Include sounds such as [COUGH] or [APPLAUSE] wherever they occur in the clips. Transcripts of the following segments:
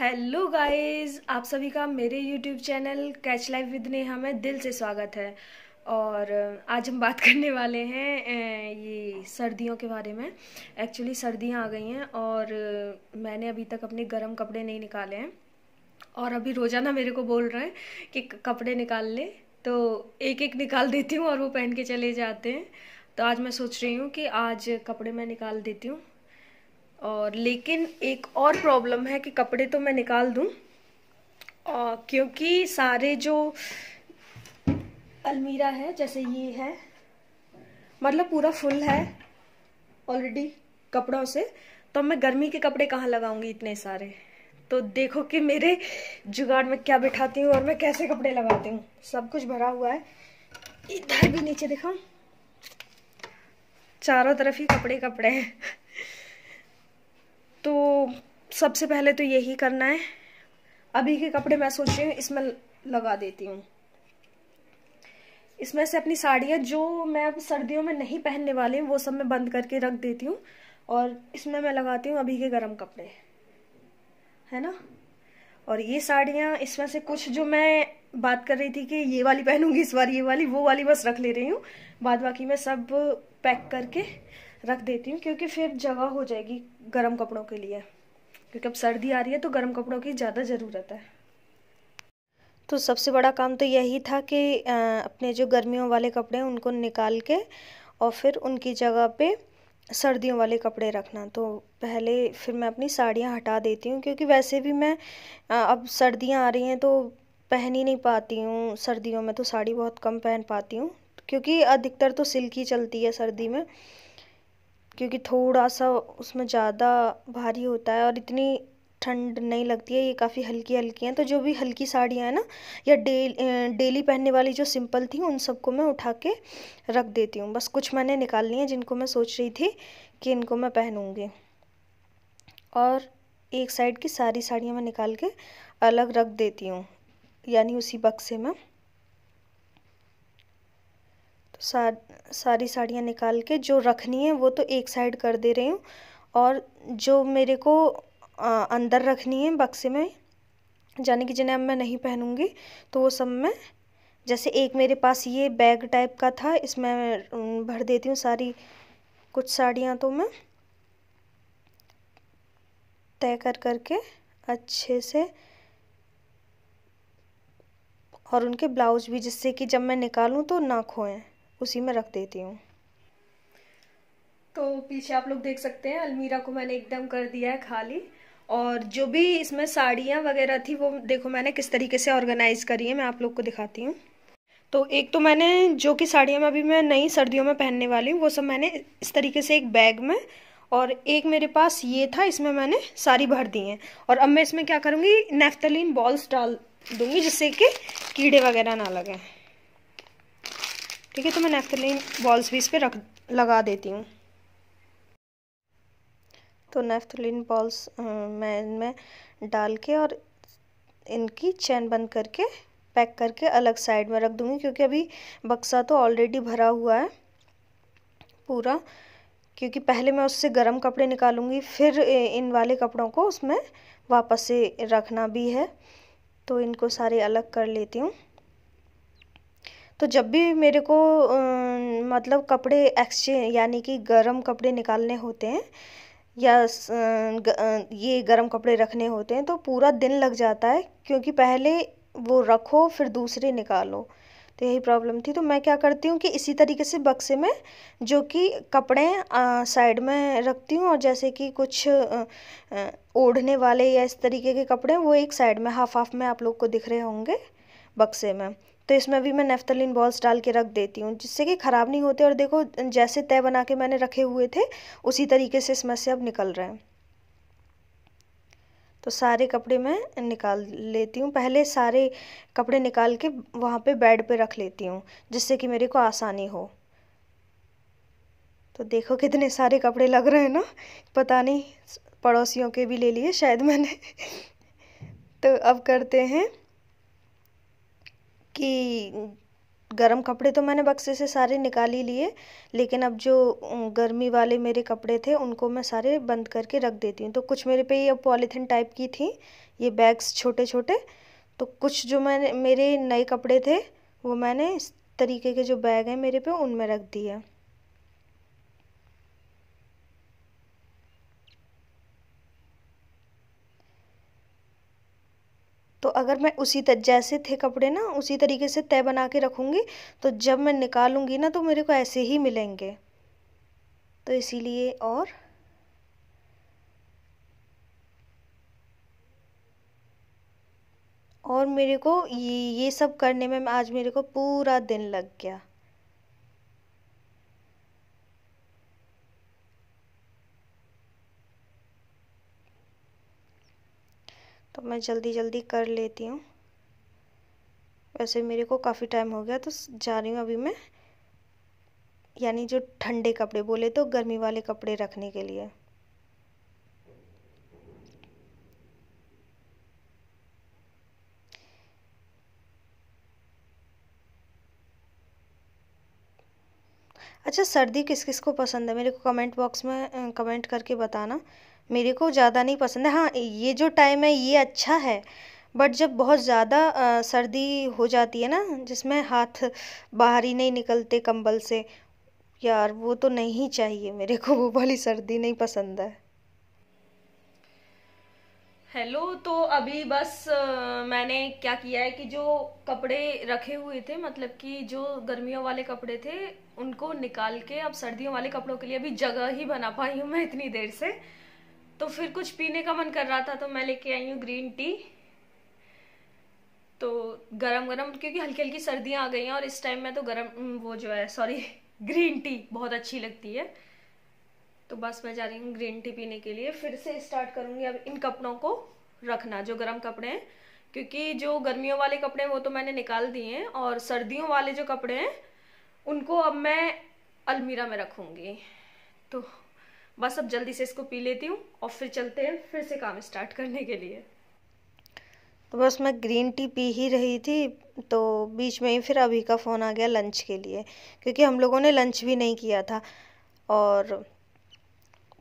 hello guys आप सभी का मेरे YouTube channel catch live with Neha में दिल से स्वागत है और आज हम बात [LAUGHS] करने वाले हैं ये सर्दियों के बारे में एक्चुअली सर्दियां आ गई हैं और मैंने अभी तक अपने गर्म कपड़े नहीं निकाले हैं और अभी रोज़ाना मेरे को बोल रहे हैं कि कपड़े निकाल ले तो एक एक निकाल देती हूँ और वो पहन के चले जाते हैं तो आज मैं सोच रही हूँ कि आज कपड़े मैं निकाल देती हूँ और लेकिन एक और प्रॉब्लम है कि कपड़े तो मैं निकाल दूँ क्योंकि सारे जो अलमीरा है जैसे ये है मतलब पूरा फुल है ऑलरेडी कपड़ों से तो मैं गर्मी के कपड़े कहाँ लगाऊंगी इतने सारे तो देखो कि मेरे जुगाड़ में क्या बिठाती हूँ और मैं कैसे कपड़े लगाती हूँ सब कुछ भरा हुआ है इधर भी नीचे देखो चारों तरफ ही कपड़े कपड़े हैं तो सबसे पहले तो यही करना है अभी के कपड़े मैं सोच रही हूँ इसमें लगा देती हूँ इसमें से अपनी साड़ियाँ जो मैं अब सर्दियों में नहीं पहनने वाली हूँ वो सब मैं बंद करके रख देती हूँ और इसमें मैं लगाती हूँ अभी के गर्म कपड़े है ना और ये साड़ियाँ इसमें से कुछ जो मैं बात कर रही थी कि ये वाली पहनूंगी इस बार ये वाली वो वाली बस रख ले रही हूँ बाद बाकी मैं सब पैक करके रख देती हूँ क्योंकि फिर जगह हो जाएगी गर्म कपड़ों के लिए क्योंकि अब सर्दी आ रही है तो गर्म कपड़ों की ज़्यादा ज़रूरत है तो सबसे बड़ा काम तो यही था कि अपने जो गर्मियों वाले कपड़े हैं उनको निकाल के और फिर उनकी जगह पे सर्दियों वाले कपड़े रखना तो पहले फिर मैं अपनी साड़ियाँ हटा देती हूँ क्योंकि वैसे भी मैं अब सर्दियाँ आ रही हैं तो पहन ही नहीं पाती हूँ सर्दियों में तो साड़ी बहुत कम पहन पाती हूँ क्योंकि अधिकतर तो सिल्क ही चलती है सर्दी में क्योंकि थोड़ा सा उसमें ज़्यादा भारी होता है और इतनी ठंड नहीं लगती है ये काफ़ी हल्की हल्की हैं तो जो भी हल्की साड़ियाँ हैं ना या डे डेली पहनने वाली जो सिंपल थी उन सबको मैं उठा के रख देती हूँ बस कुछ मैंने निकालनी है जिनको मैं सोच रही थी कि इनको मैं पहनूँगी और एक साइड की सारी साड़ियाँ मैं निकाल के अलग रख देती हूँ यानी उसी बक्से में सा सारी साड़ियाँ निकाल के जो रखनी है वो तो एक साइड कर दे रही हूँ और जो मेरे को आ, अंदर रखनी है बक्से में जाने कि जिन्हें अब मैं नहीं पहनूँगी तो वो सब मैं जैसे एक मेरे पास ये बैग टाइप का था इसमें भर देती हूँ सारी कुछ साड़ियाँ तो मैं तय कर करके अच्छे से और उनके ब्लाउज भी जिससे कि जब मैं निकालूं तो ना खोएं उसी में रख देती हूँ तो पीछे आप लोग देख सकते हैं अलमीरा को मैंने एकदम कर दिया है खाली और जो भी इसमें साड़ियाँ वगैरह थी वो देखो मैंने किस तरीके से ऑर्गेनाइज़ करी है मैं आप लोग को दिखाती हूँ तो एक तो मैंने जो कि साड़ियाँ मैं अभी मैं नई सर्दियों में पहनने वाली हूँ वो सब मैंने इस तरीके से एक बैग में और एक मेरे पास ये था इसमें मैंने सारी भर दी हैं और अब मैं इसमें क्या करूँगी नेफ्तलिन बॉल्स डाल दूँगी जिससे कि कीड़े वगैरह ना लगें ठीक है तो मैं नेफ्थलिन बॉल्स भी इस पर रख लगा देती हूँ तो नेफ्थलिन बॉल्स मैं इनमें डाल के और इनकी चैन बंद करके पैक करके अलग साइड में रख दूँगी क्योंकि अभी बक्सा तो ऑलरेडी भरा हुआ है पूरा क्योंकि पहले मैं उससे गर्म कपड़े निकालूंगी फिर इन वाले कपड़ों को उसमें वापस से रखना भी है तो इनको सारे अलग कर लेती हूँ तो जब भी मेरे को मतलब कपड़े एक्सचे यानी कि गर्म कपड़े निकालने होते हैं या ये गर्म कपड़े रखने होते हैं तो पूरा दिन लग जाता है क्योंकि पहले वो रखो फिर दूसरे निकालो तो यही प्रॉब्लम थी तो मैं क्या करती हूँ कि इसी तरीके से बक्से में जो कि कपड़े साइड में रखती हूँ और जैसे कि कुछ ओढ़ने वाले या इस तरीके के कपड़े वो एक साइड में हाफ हाफ में आप लोग को दिख रहे होंगे बक्से में तो इसमें भी मैं नेफ्तलिन बॉल्स डाल के रख देती हूँ जिससे कि ख़राब नहीं होते और देखो जैसे तय बना के मैंने रखे हुए थे उसी तरीके से इसमें से अब निकल रहे हैं तो सारे कपड़े मैं निकाल लेती हूँ पहले सारे कपड़े निकाल के वहाँ पर बेड पर रख लेती हूँ जिससे कि मेरे को आसानी हो तो देखो कितने सारे कपड़े लग रहे हैं ना पता नहीं पड़ोसियों के भी ले लिए शायद मैंने [LAUGHS] तो अब करते हैं कि गर्म कपड़े तो मैंने बक्से से सारे निकाल ही लिए लेकिन अब जो गर्मी वाले मेरे कपड़े थे उनको मैं सारे बंद करके रख देती हूँ तो कुछ मेरे पे ये अब पॉलीथीन टाइप की थी ये बैग्स छोटे छोटे तो कुछ जो मैंने मेरे नए कपड़े थे वो मैंने इस तरीके के जो बैग हैं मेरे पे उनमें रख दिए तो अगर मैं उसी तरह जैसे थे कपड़े ना उसी तरीके से तय बना के रखूँगी तो जब मैं निकालूँगी ना तो मेरे को ऐसे ही मिलेंगे तो इसीलिए और और मेरे को ये ये सब करने में आज मेरे को पूरा दिन लग गया तो मैं जल्दी जल्दी कर लेती हूँ वैसे मेरे को काफ़ी टाइम हो गया तो जा रही हूँ अभी मैं यानी जो ठंडे कपड़े बोले तो गर्मी वाले कपड़े रखने के लिए अच्छा सर्दी किस किस को पसंद है मेरे को कमेंट बॉक्स में कमेंट करके बताना मेरे को ज़्यादा नहीं पसंद है हाँ ये जो टाइम है ये अच्छा है बट जब बहुत ज़्यादा सर्दी हो जाती है ना जिसमें हाथ बाहर ही नहीं निकलते कंबल से यार वो तो नहीं चाहिए मेरे को वो वाली सर्दी नहीं पसंद है हेलो तो अभी बस मैंने क्या किया है कि जो कपड़े रखे हुए थे मतलब कि जो गर्मियों वाले कपड़े थे उनको निकाल के अब सर्दियों वाले कपड़ों के लिए अभी जगह ही बना पाई हूँ मैं इतनी देर से तो फिर कुछ पीने का मन कर रहा था तो मैं लेके आई हूँ ग्रीन टी तो गरम गरम क्योंकि हल्की हल्की सर्दियाँ आ गई हैं और इस टाइम में तो गरम वो जो है सॉरी ग्रीन टी बहुत अच्छी लगती है तो बस मैं जा रही हूँ ग्रीन टी पीने के लिए फिर से स्टार्ट करूँगी अब इन कपड़ों को रखना जो गर्म कपड़े हैं क्योंकि जो गर्मियों वाले कपड़े हैं वो तो मैंने निकाल दिए हैं और सर्दियों वाले जो कपड़े हैं उनको अब मैं अलमीरा में रखूँगी तो बस अब जल्दी से इसको पी लेती हूँ और फिर चलते हैं फिर से काम स्टार्ट करने के लिए तो बस मैं ग्रीन टी पी ही रही थी तो बीच में ही फिर अभी का फ़ोन आ गया लंच के लिए क्योंकि हम लोगों ने लंच भी नहीं किया था और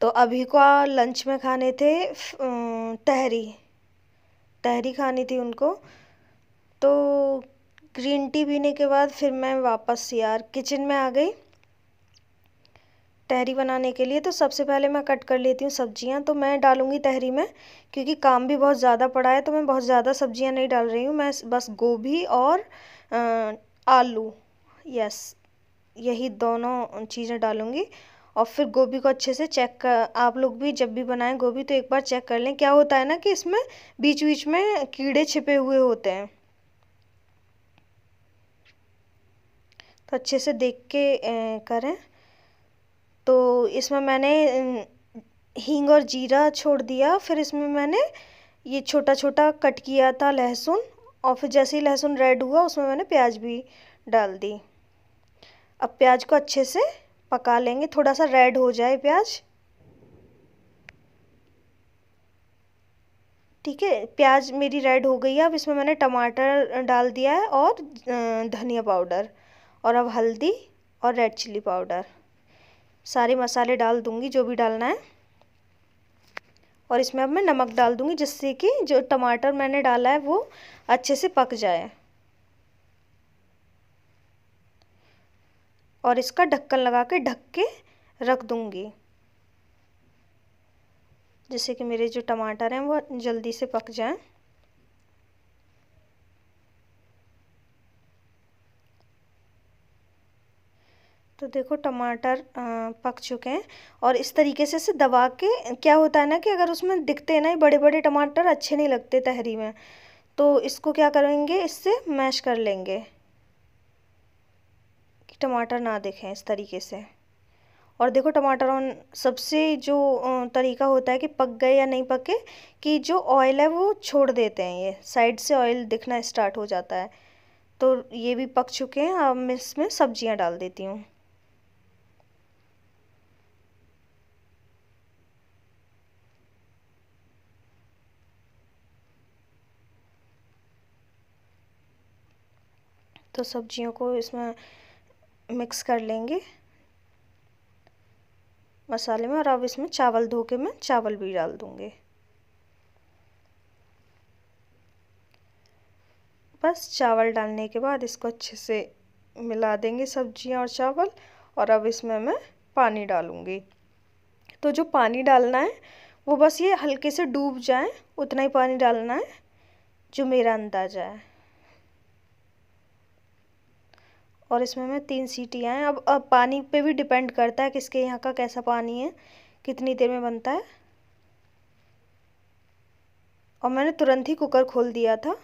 तो अभी को लंच में खाने थे तहरी तहरी खानी थी उनको तो ग्रीन टी पीने के बाद फिर मैं वापस यार किचन में आ गई तहरी बनाने के लिए तो सबसे पहले मैं कट कर लेती हूँ सब्जियाँ तो मैं डालूँगी तहरी में क्योंकि काम भी बहुत ज़्यादा पड़ा है तो मैं बहुत ज़्यादा सब्जियाँ नहीं डाल रही हूँ मैं बस गोभी और आलू यस यही दोनों चीज़ें डालूँगी और फिर गोभी को अच्छे से चेक कर आप लोग भी जब भी बनाएं गोभी तो एक बार चेक कर लें क्या होता है ना कि इसमें बीच बीच में कीड़े छिपे हुए होते हैं तो अच्छे से देख के करें तो इसमें मैंने हींग और जीरा छोड़ दिया फिर इसमें मैंने ये छोटा छोटा कट किया था लहसुन और फिर जैसे ही लहसुन रेड हुआ उसमें मैंने प्याज भी डाल दी अब प्याज को अच्छे से पका लेंगे थोड़ा सा रेड हो जाए प्याज ठीक है प्याज मेरी रेड हो गई है अब इसमें मैंने टमाटर डाल दिया है और धनिया पाउडर और अब हल्दी और रेड चिल्ली पाउडर सारे मसाले डाल दूँगी जो भी डालना है और इसमें अब मैं नमक डाल दूँगी जिससे कि जो टमाटर मैंने डाला है वो अच्छे से पक जाए और इसका ढक्कन लगा के ढक के रख दूंगी जिससे कि मेरे जो टमाटर हैं वो जल्दी से पक जाएं तो देखो टमाटर पक चुके हैं और इस तरीके से इसे दबा के क्या होता है ना कि अगर उसमें दिखते हैं ना बड़े बड़े टमाटर अच्छे नहीं लगते तहरी में तो इसको क्या करेंगे इससे मैश कर लेंगे कि टमाटर ना दिखें इस तरीके से और देखो टमाटर ऑन सबसे जो तरीका होता है कि पक गए या नहीं पके कि जो ऑयल है वो छोड़ देते हैं ये साइड से ऑयल दिखना स्टार्ट हो जाता है तो ये भी पक चुके हैं अब मैं इसमें सब्जियां डाल देती हूँ तो सब्जियों को इसमें मिक्स कर लेंगे मसाले में और अब इसमें चावल धो के मैं चावल भी डाल दूँगी बस चावल डालने के बाद इसको अच्छे से मिला देंगे सब्ज़ियाँ और चावल और अब इसमें मैं पानी डालूँगी तो जो पानी डालना है वो बस ये हल्के से डूब जाए उतना ही पानी डालना है जो मेरा अंदाज़ा है और इसमें मैं तीन सीटियाँ हैं अब अब पानी पे भी डिपेंड करता है किसके यहाँ का कैसा पानी है कितनी देर में बनता है और मैंने तुरंत ही कुकर खोल दिया था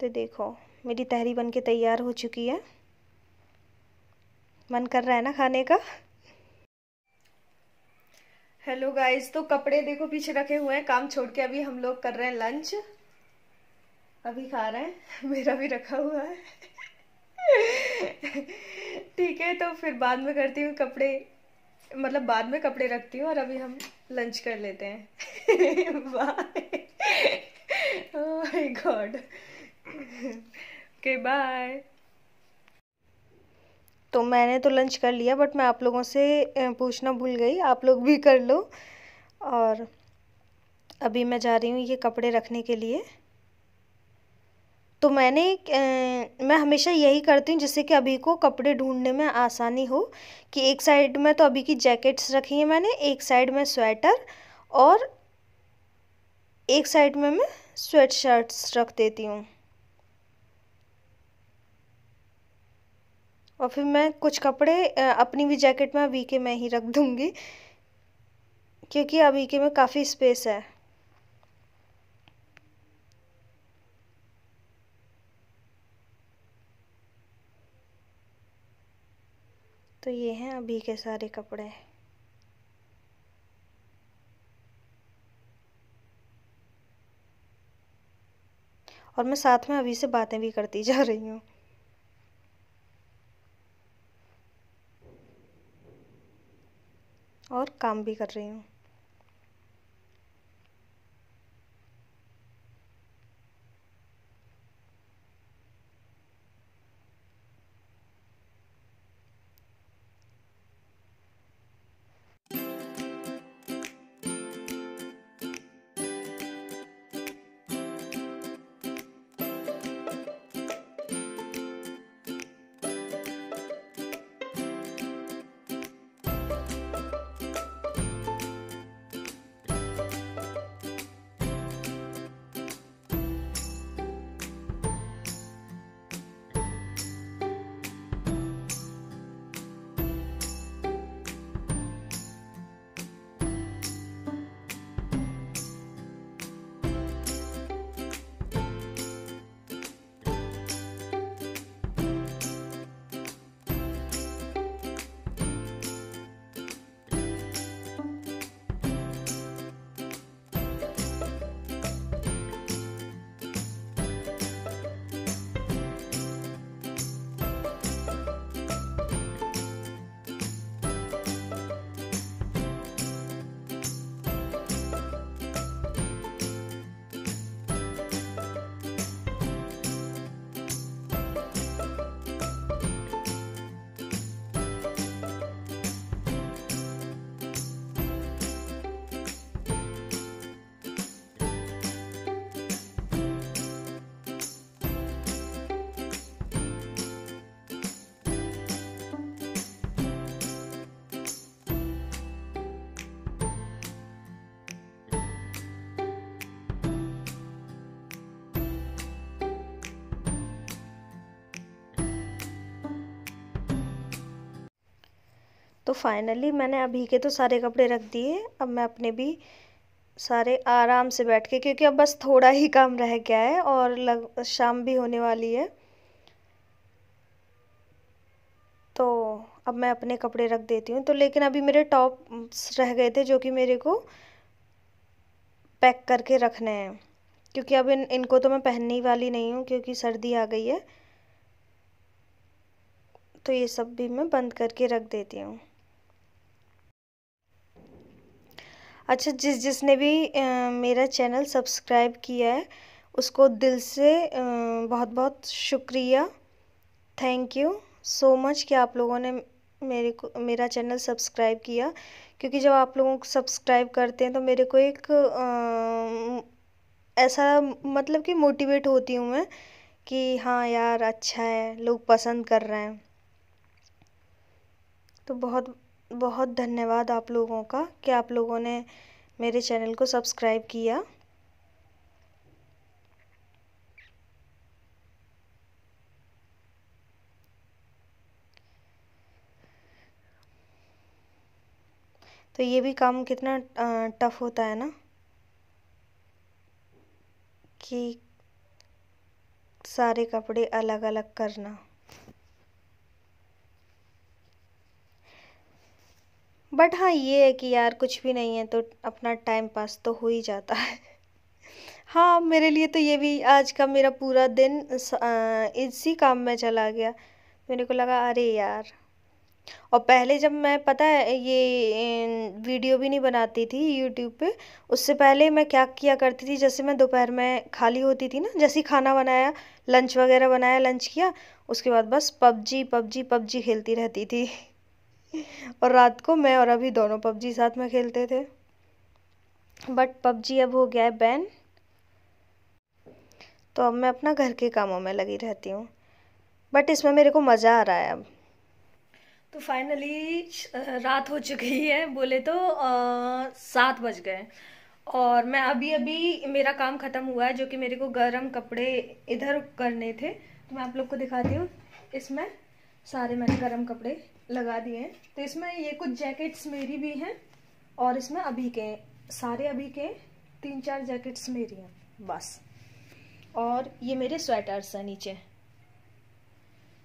तो देखो मेरी तहरी बन के तैयार हो चुकी है मन कर रहा है ना खाने का हेलो गाइस तो कपड़े देखो पीछे रखे हुए हैं काम छोड़ के अभी हम लोग कर रहे हैं लंच अभी खा रहे हैं [LAUGHS] मेरा भी रखा हुआ है ठीक है तो फिर बाद में करती हूँ कपड़े मतलब बाद में कपड़े रखती हूँ और अभी हम लंच कर लेते हैं बाय गॉड ओके बाय तो मैंने तो लंच कर लिया बट मैं आप लोगों से पूछना भूल गई आप लोग भी कर लो और अभी मैं जा रही हूँ ये कपड़े रखने के लिए तो मैंने मैं हमेशा यही करती हूँ जिससे कि अभी को कपड़े ढूंढने में आसानी हो कि एक साइड में तो अभी की जैकेट्स रखी हैं मैंने एक साइड में स्वेटर और एक साइड में मैं स्वेट शर्ट्स रख देती हूँ और फिर मैं कुछ कपड़े अपनी भी जैकेट में अभी के में ही रख दूँगी क्योंकि अभी के में काफ़ी स्पेस है तो ये हैं अभी के सारे कपड़े और मैं साथ में अभी से बातें भी करती जा रही हूँ और काम भी कर रही हूँ तो फाइनली मैंने अभी के तो सारे कपड़े रख दिए अब मैं अपने भी सारे आराम से बैठ के क्योंकि अब बस थोड़ा ही काम रह गया है और लग शाम भी होने वाली है तो अब मैं अपने कपड़े रख देती हूँ तो लेकिन अभी मेरे टॉप्स रह गए थे जो कि मेरे को पैक करके रखने हैं क्योंकि अब इन इनको तो मैं पहनने वाली नहीं हूँ क्योंकि सर्दी आ गई है तो ये सब भी मैं बंद करके रख देती हूँ अच्छा जिस जिसने भी मेरा चैनल सब्सक्राइब किया है उसको दिल से बहुत बहुत शुक्रिया थैंक यू सो मच कि आप लोगों ने मेरे को मेरा चैनल सब्सक्राइब किया क्योंकि जब आप लोगों को सब्सक्राइब करते हैं तो मेरे को एक आ, ऐसा मतलब कि मोटिवेट होती हूँ मैं कि हाँ यार अच्छा है लोग पसंद कर रहे हैं तो बहुत बहुत धन्यवाद आप लोगों का कि आप लोगों ने मेरे चैनल को सब्सक्राइब किया तो ये भी काम कितना टफ होता है ना कि सारे कपड़े अलग अलग करना बट हाँ ये है कि यार कुछ भी नहीं है तो अपना टाइम पास तो हो ही जाता है हाँ मेरे लिए तो ये भी आज का मेरा पूरा दिन इसी काम में चला गया मेरे को लगा अरे यार और पहले जब मैं पता है ये वीडियो भी नहीं बनाती थी यूट्यूब पे उससे पहले मैं क्या किया करती थी जैसे मैं दोपहर में खाली होती थी ना जैसे खाना बनाया लंच वगैरह बनाया लंच किया उसके बाद बस पबजी पबजी पबजी खेलती रहती थी और रात को मैं और अभी दोनों पबजी साथ में खेलते थे बट पबजी अब हो गया है बैन तो अब मैं अपना घर के कामों में लगी रहती हूँ बट इसमें मेरे को मज़ा आ रहा है अब तो फाइनली रात हो चुकी है बोले तो सात बज गए और मैं अभी अभी मेरा काम ख़त्म हुआ है जो कि मेरे को गर्म कपड़े इधर करने थे तो मैं आप लोग को दिखाती हूँ इसमें सारे मैंने गर्म कपड़े लगा दिए हैं तो इसमें ये कुछ जैकेट्स मेरी भी हैं और इसमें अभी के सारे अभी के तीन चार जैकेट्स मेरी हैं बस और ये मेरे स्वेटर्स हैं नीचे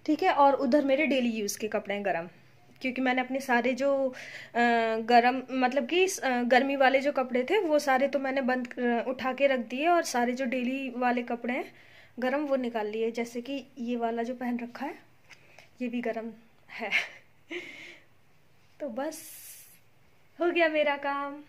ठीक है और उधर मेरे डेली यूज़ के कपड़े हैं गर्म क्योंकि मैंने अपने सारे जो गर्म मतलब कि गर्मी वाले जो कपड़े थे वो सारे तो मैंने बंद उठा के रख दिए और सारे जो डेली वाले कपड़े हैं गर्म वो निकाल लिए जैसे कि ये वाला जो पहन रखा है ये भी गर्म है [LAUGHS] तो बस हो गया मेरा काम